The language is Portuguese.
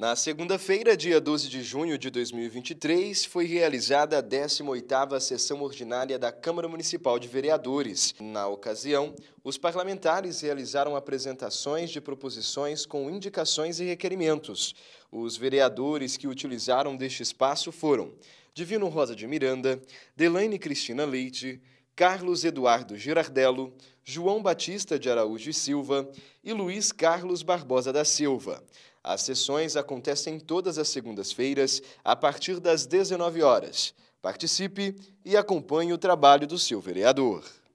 Na segunda-feira, dia 12 de junho de 2023, foi realizada a 18ª sessão ordinária da Câmara Municipal de Vereadores. Na ocasião, os parlamentares realizaram apresentações de proposições com indicações e requerimentos. Os vereadores que utilizaram deste espaço foram Divino Rosa de Miranda, Delaine Cristina Leite, Carlos Eduardo Girardello, João Batista de Araújo e Silva e Luiz Carlos Barbosa da Silva. As sessões acontecem todas as segundas-feiras, a partir das 19 horas. Participe e acompanhe o trabalho do seu vereador.